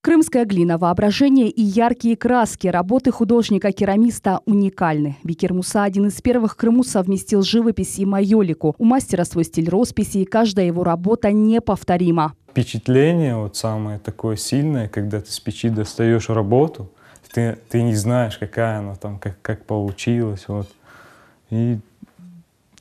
Крымская глина, воображение и яркие краски работы художника-керамиста уникальны. Бекир Муса один из первых в Крыму совместил живопись и майолику. У мастера свой стиль росписи, и каждая его работа неповторима. Впечатление вот самое такое сильное, когда ты с печи достаешь работу, ты, ты не знаешь, какая она там, как, как получилась. Вот. И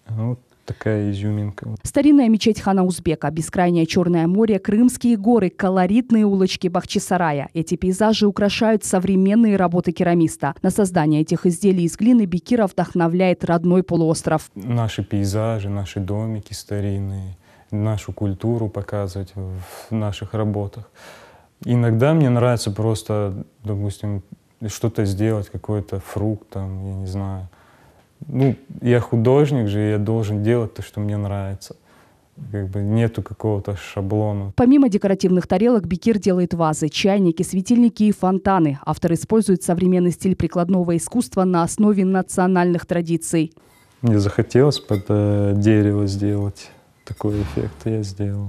вот ну, такая изюминка. Старинная мечеть хана Узбека, бескрайнее Черное море, крымские горы, колоритные улочки Бахчисарая. Эти пейзажи украшают современные работы керамиста. На создание этих изделий из глины Бекира вдохновляет родной полуостров. Наши пейзажи, наши домики старинные, нашу культуру показывать в наших работах. Иногда мне нравится просто, допустим, что-то сделать, какой-то фрукт, там, я не знаю, ну, я художник же, я должен делать то, что мне нравится. Как бы нету какого-то шаблона. Помимо декоративных тарелок, Бекир делает вазы, чайники, светильники и фонтаны. Автор использует современный стиль прикладного искусства на основе национальных традиций. Мне захотелось под дерево сделать такой эффект, я сделал.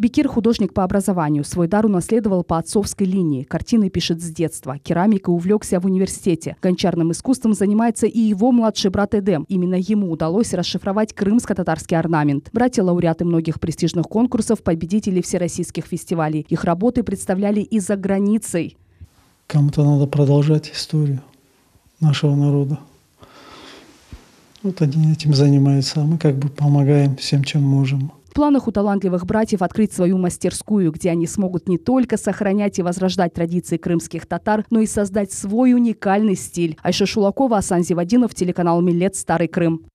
Бекир – художник по образованию. Свой дар унаследовал по отцовской линии. Картины пишет с детства. Керамикой увлекся в университете. Гончарным искусством занимается и его младший брат Эдем. Именно ему удалось расшифровать крымско-татарский орнамент. Братья – лауреаты многих престижных конкурсов, победители всероссийских фестивалей. Их работы представляли и за границей. Кому-то надо продолжать историю нашего народа. Вот они этим занимаются, а мы как бы помогаем всем, чем можем планах у талантливых братьев открыть свою мастерскую, где они смогут не только сохранять и возрождать традиции крымских татар, но и создать свой уникальный стиль. Айша Шулакова, Асан Зивадинов, телеканал «Милет. Старый Крым».